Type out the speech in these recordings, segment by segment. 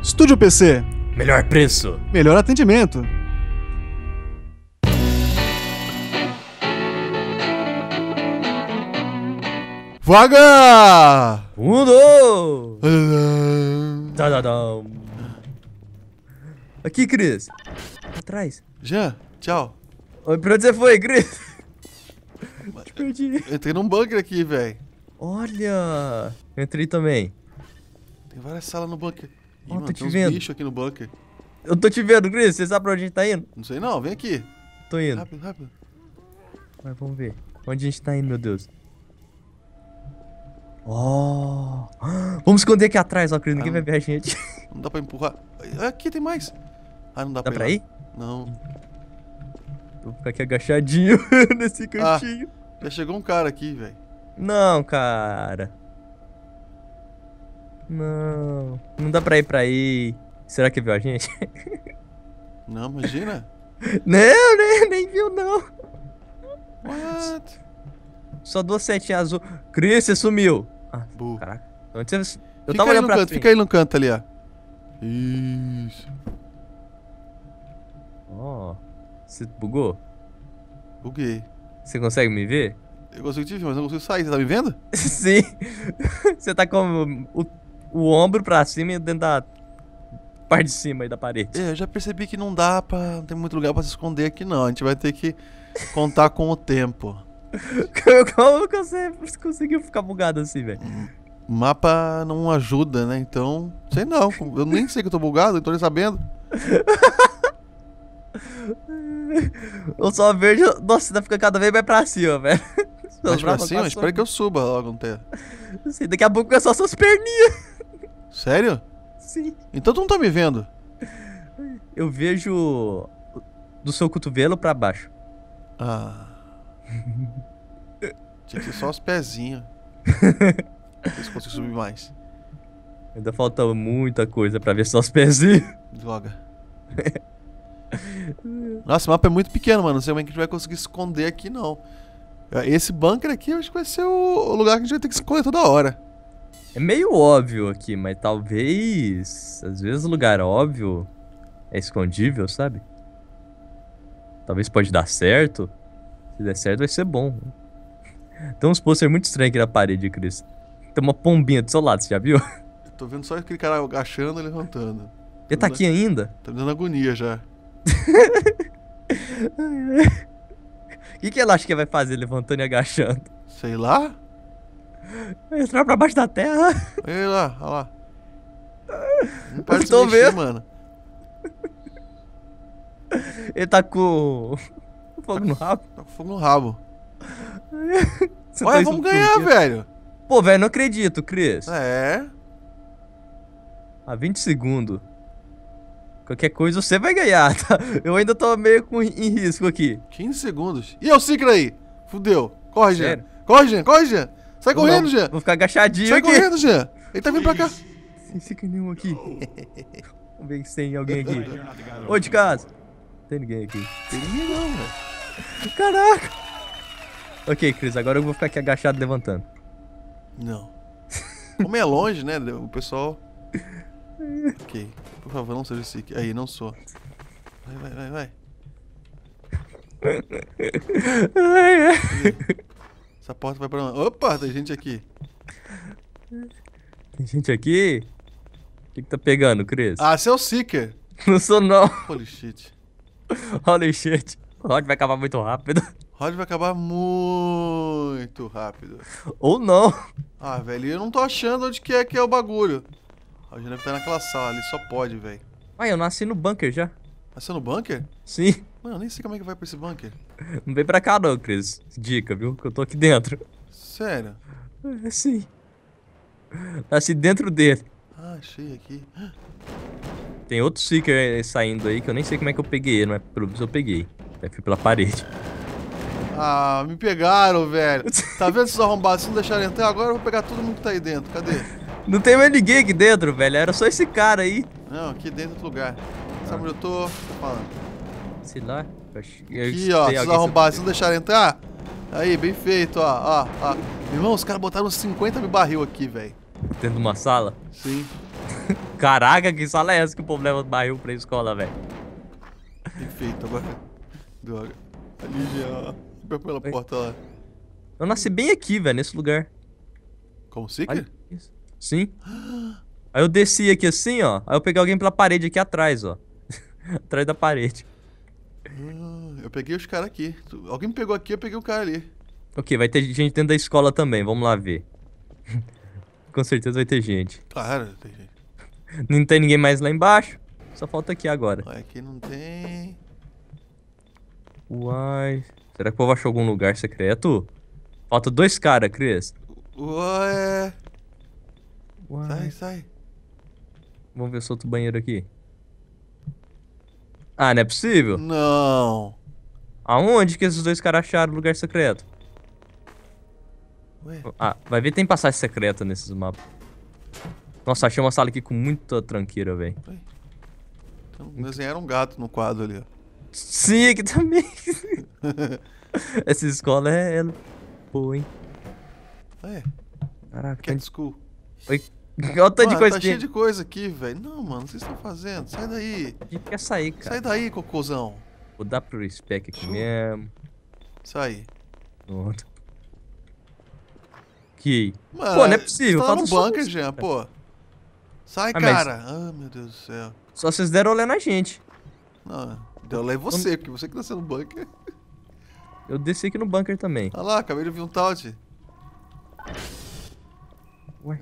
Estúdio PC. Melhor preço. Melhor atendimento. Vaga! Mundo! Ah. Aqui, Cris. Atrás. Jean, tchau. Oi, pra onde você foi, Cris? Te perdi. Eu entrei num bunker aqui, velho. Olha! Entrei também. Tem várias salas no bunker. Ih, oh, mano, tô te vendo. aqui no bunker. Eu tô te vendo, Chris. Você sabe pra onde a gente tá indo? Não sei não, vem aqui. Tô indo. Rápido, rápido. Mas vamos ver. Onde a gente tá indo, meu Deus? Oh. Vamos esconder aqui atrás, ó, Cris. Ninguém ah, vai ver a gente. Não dá pra empurrar. Aqui tem mais. Ah, não dá, dá pra, pra ir? ir? Não. vou ficar aqui agachadinho nesse ah. cantinho. Ah, já chegou um cara aqui, velho. Não, cara. Não. Não dá pra ir pra aí. Será que viu a gente? Não, imagina. não, nem, né? nem viu, não. What? Só duas setinhas azul. Cris, você sumiu. Ah, Burro. Caraca. Onde você... Eu fica tava olhando pra canto, Fica aí no canto ali, ó. Isso. Ó. Oh, você bugou? Buguei. Você consegue me ver? Eu consigo te ver, mas não consigo sair. Você tá me vendo? Sim. você tá como o o ombro pra cima e dentro da parte de cima aí da parede. É, eu já percebi que não dá pra. Não tem muito lugar pra se esconder aqui, não. A gente vai ter que contar com o tempo. Como que você conseguiu ficar bugado assim, velho? O mapa não ajuda, né? Então, sei não. Eu nem sei que eu tô bugado, eu tô nem sabendo. eu só vejo. Nossa, tá ficando cada vez mais pra cima, velho. Mais pra cima? Espero que eu suba logo um tempo. Assim, daqui a pouco é só suas perninhas. Sério? Sim. Então tu não tá me vendo? Eu vejo do seu cotovelo para baixo. Ah. Tinha que ser só os pezinhos. Eles conseguem subir mais. Ainda falta muita coisa para ver só os pezinhos. Droga. Nossa, o mapa é muito pequeno, mano. Não sei como é que a gente vai conseguir esconder aqui, não. Esse bunker aqui, eu acho que vai ser o lugar que a gente vai ter que esconder toda hora. É meio óbvio aqui, mas talvez. Às vezes o lugar óbvio é escondível, sabe? Talvez pode dar certo. Se der certo, vai ser bom. Tem uns posters muito estranhos aqui na parede, Cris. Tem uma pombinha do seu lado, você já viu? Eu tô vendo só aquele cara agachando e levantando. Ele tô tá aqui ainda? Tá me dando agonia já. O que, que ela acha que vai fazer levantando e agachando? Sei lá. Entrar pra baixo da terra? Olha lá, olha lá. Não para de mexer, vendo. mano. Ele tá com fogo tá, no rabo. Tá com fogo no rabo. Você Olha, tá vamos ganhar, curtir. velho. Pô, velho, não acredito, Cris. É. Há ah, 20 segundos. Qualquer coisa você vai ganhar, tá? Eu ainda tô meio com, em risco aqui. 15 segundos. Ih, é o Cicra aí? Fudeu. Corre, Sério? Jean. Corre, Jean. Corre, Jean. Sai correndo, não. Jean. Vou ficar agachadinho Sai aqui. correndo, Jean. Ele tá vindo pra cá. Sem fica nenhum aqui. Vamos ver se tem alguém aqui. Ô, de casa. Não tem ninguém aqui. Tem ninguém não, velho. Caraca. Ok, Cris, agora eu vou ficar aqui agachado levantando. Não. Como é longe, né? O pessoal... Ok. Por favor, não seja assim Aí, não sou. Vai, vai, vai, vai. ai, ai. Essa porta vai pra onde? Opa, tem gente aqui. Tem gente aqui? O que, que tá pegando, Cris? Ah, é o Seeker. Não sou não. Holy shit. Holy shit. O Rod vai acabar muito rápido. Rod vai acabar muito rápido. Ou não. Ah, velho, eu não tô achando onde que é que é o bagulho. A gente deve estar naquela sala ali, só pode, velho. Ai, eu nasci no bunker já. Mas tá no bunker? Sim. Mano, eu nem sei como é que vai pra esse bunker. Não vem pra cá não, Cris. Dica, viu? Que eu tô aqui dentro. Sério? É, sim. Nasci tá dentro dele. Ah, achei aqui. Tem outro Seeker saindo aí que eu nem sei como é que eu peguei ele, mas pelo menos eu peguei. Até fui pela parede. Ah, me pegaram, velho. Tá vendo esses arrombados? Se não deixarem entrar agora, eu vou pegar todo mundo que tá aí dentro. Cadê? Não tem mais ninguém aqui dentro, velho. Era só esse cara aí. Não, aqui dentro do lugar. Sabe onde eu tô? Tô falando. Sei lá. Aqui, ó. Vocês arrombaram. Vocês não deixaram entrar? Aí, bem feito, ó. ó, ó. irmão, os caras botaram uns 50 mil barril aqui, velho. Dentro de uma sala? Sim. Caraca, que sala é essa que o povo leva barril pra escola, velho? Bem feito, agora. Droga. Ali já, ó. pela Oi. porta lá. Eu nasci bem aqui, velho, nesse lugar. Como assim? Sim. Aí eu desci aqui assim, ó. Aí eu peguei alguém pela parede aqui atrás, ó. atrás da parede. Ah, eu peguei os caras aqui. Alguém me pegou aqui, eu peguei o cara ali. Ok, vai ter gente dentro da escola também, vamos lá ver. Com certeza vai ter gente. Claro, tem gente. Não tem ninguém mais lá embaixo. Só falta aqui agora. aqui não tem. Uai. Será que o povo achou algum lugar secreto? Falta dois caras, Cris. Ué. Uai. Sai, sai. Vamos ver se outro banheiro aqui. Ah, não é possível? Não. Aonde que esses dois caras acharam o lugar secreto? Ué? Ah, vai ver tem passagem secreta nesses mapas. Nossa, achei uma sala aqui com muita tranqueira, velho. Então, desenharam um gato no quadro ali, ó. Sim, aqui também. Essa escola é, é boa, hein? É. Caraca. Cat School. Oi, Olha tanto de coisa tá aqui. cheio de coisa aqui, velho. Não, mano, o que vocês estão fazendo? Sai daí. A gente quer sair, cara. Sai daí, cocôzão. Vou dar pro spec aqui mesmo. Sai. Pronto. Que... Mano, pô, não é possível. Tá no bunker, isso, Jean, pô. Sai, ah, cara. Mas... Ah, meu Deus do céu. Só vocês deram olé na gente. Não, deu olé em você, porque você que tá sendo bunker. Eu desci aqui no bunker também. Olha lá, acabei de ouvir um taut. Ué.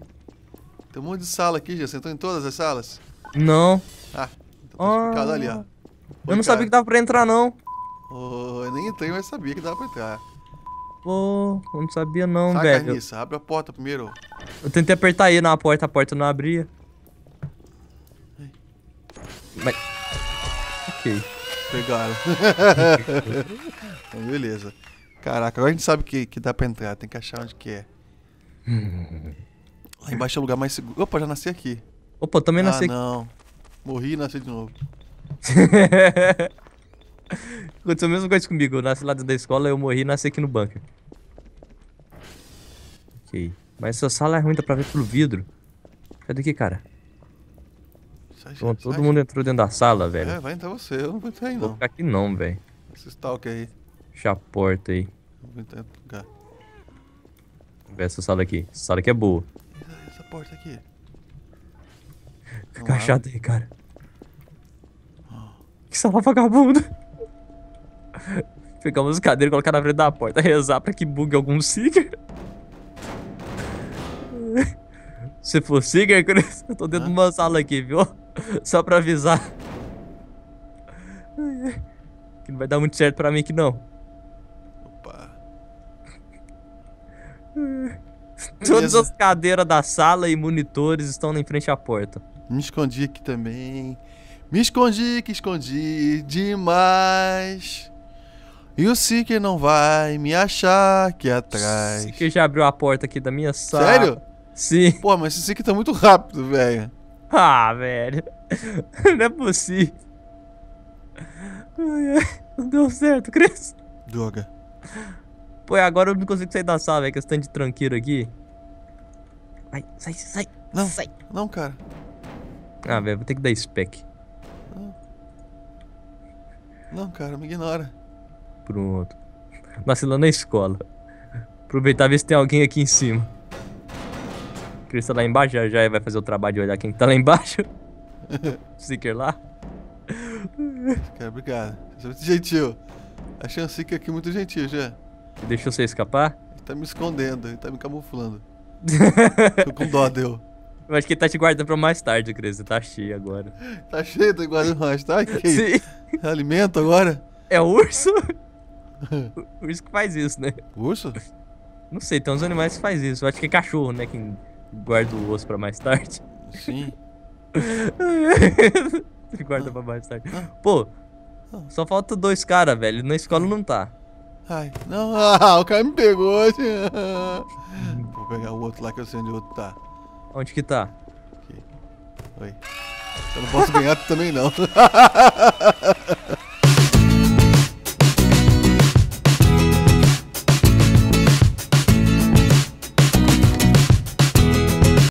Tem um monte de sala aqui, já sentou em todas as salas? Não. Ah, então tá explicado ah, ali, ó. Ah. eu não cara. sabia que dava pra entrar, não. Oh, eu nem entrei, mas sabia que dava pra entrar. Pô, oh, eu não sabia não, Saca, velho. abre a porta primeiro. Eu tentei apertar aí na porta, a porta não abria. Mas... Ok. Pegaram. então, beleza. Caraca, agora a gente sabe que, que dá pra entrar, tem que achar onde que é. Lá embaixo é o lugar mais seguro. Opa, já nasci aqui. Opa, também ah, nasci ah, aqui. não. Morri e nasci de novo. Aconteceu a mesma coisa comigo. Eu nasci lá dentro da escola, eu morri e nasci aqui no bunker. Ok. Mas essa sala é ruim, dá pra ver pelo vidro. Cadê aqui, cara. Sai, Bom, todo sai. mundo entrou dentro da sala, velho. É, vai entrar você. Eu não vou entrar aí, não. Vou ficar aqui não, velho. Esse stalker aí. Fecha a porta aí. Não vou entrar em lugar. ver essa sala aqui. Essa sala aqui é boa porta aqui. Fica Não aí, cara. Ah. Que sala vagabundo. Pegamos o cadeiro e colocar na frente da porta. Rezar pra que bugue algum Seeker. Se for Seeker, eu tô dentro ah. de uma sala aqui, viu? Só pra avisar. Que não vai dar muito certo pra mim aqui, não. Opa. Todas as cadeiras da sala e monitores estão na frente à porta. Me escondi aqui também. Me escondi que escondi demais. E o Seeker não vai me achar aqui atrás. O Seeker já abriu a porta aqui da minha sala. Sério? Sim. Pô, mas esse Seeker tá muito rápido, velho. Ah, velho. Não é possível. Ai, ai. Não deu certo, Cris. Droga. Pô, agora eu não consigo sair da sala, velho, que eu estou de tranqueiro aqui. Vai, sai, sai. Não, sai. não, cara. Ah, velho, vou ter que dar spec. Não. não, cara, me ignora. Pronto. Nasci lá na escola. Aproveitar ver se tem alguém aqui em cima. O tá lá embaixo, já, já vai fazer o trabalho de olhar quem tá lá embaixo. Seeker lá. Cara, obrigado. Você é muito gentil. Achei um Seeker aqui muito gentil, já. Ele deixou você escapar? Ele tá me escondendo, ele tá me camuflando. Tô com dó, deu. Eu acho que ele tá te guardando pra mais tarde, Cris. Tá cheio agora. Tá cheio, tá guardando mais tarde? Tá? Sim. É alimento agora? É o urso? o urso que faz isso, né? urso? Não sei, tem uns animais que faz isso. Eu acho que é cachorro, né? Que guarda o osso pra mais tarde. Sim. guarda ah. pra mais tarde. Ah. Pô, ah. só falta dois caras, velho. Na escola não tá. Ai, não. Ah, o cara me pegou. Assim. Vou pegar o outro lá que eu sei onde o outro tá. Onde que tá? Aqui. Oi. Eu não posso ganhar também não.